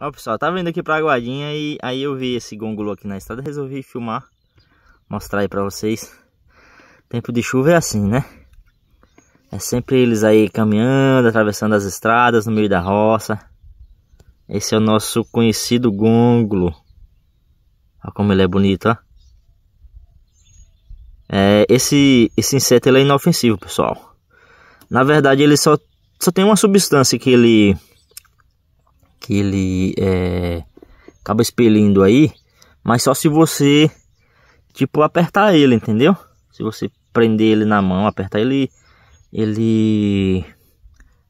Ó pessoal, tava tá indo aqui pra Aguadinha e aí eu vi esse gongolo aqui na estrada, resolvi filmar, mostrar aí pra vocês. Tempo de chuva é assim, né? É sempre eles aí caminhando, atravessando as estradas no meio da roça. Esse é o nosso conhecido gongolo. Olha como ele é bonito, ó. É, esse, esse inseto ele é inofensivo, pessoal. Na verdade, ele só, só tem uma substância que ele que ele é, acaba expelindo aí, mas só se você, tipo, apertar ele, entendeu? Se você prender ele na mão, apertar ele, ele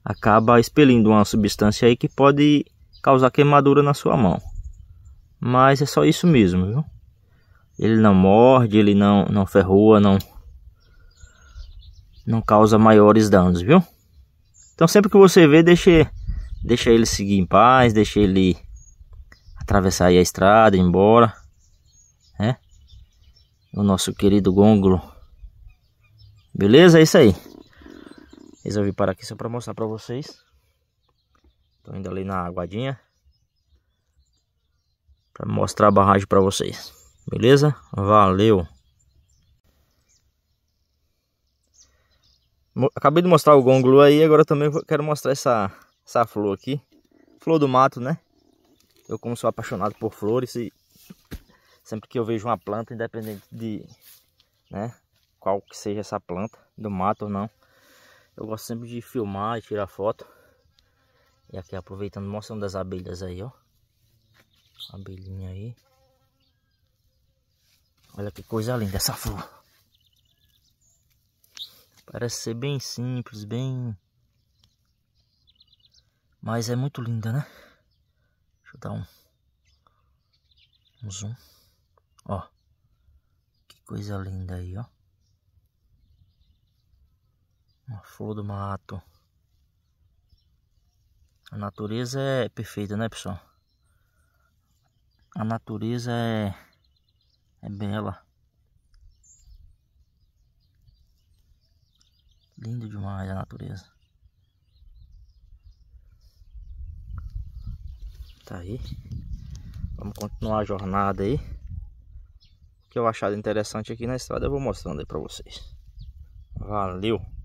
acaba expelindo uma substância aí que pode causar queimadura na sua mão. Mas é só isso mesmo, viu? Ele não morde, ele não, não ferroa, não, não causa maiores danos, viu? Então sempre que você vê, deixe Deixa ele seguir em paz, deixa ele atravessar aí a estrada, ir embora, né? O nosso querido gôngulo. Beleza? É isso aí. Resolvi parar aqui só para mostrar para vocês. Tô indo ali na aguadinha para mostrar a barragem para vocês. Beleza? Valeu. Acabei de mostrar o gôngulo aí, agora também quero mostrar essa essa flor aqui. Flor do mato, né? Eu como sou apaixonado por flores e sempre que eu vejo uma planta, independente de né, qual que seja essa planta, do mato ou não, eu gosto sempre de filmar e tirar foto. E aqui aproveitando, mostrando das abelhas aí, ó. Abelhinha aí. Olha que coisa linda essa flor. Parece ser bem simples, bem mas é muito linda, né? Deixa eu dar um, um zoom. Ó. Que coisa linda aí, ó. Uma flor do mato. A natureza é perfeita, né, pessoal? A natureza é, é bela. Lindo demais a natureza. Tá aí. Vamos continuar a jornada aí. O que eu achado interessante aqui na estrada eu vou mostrando aí pra vocês. Valeu!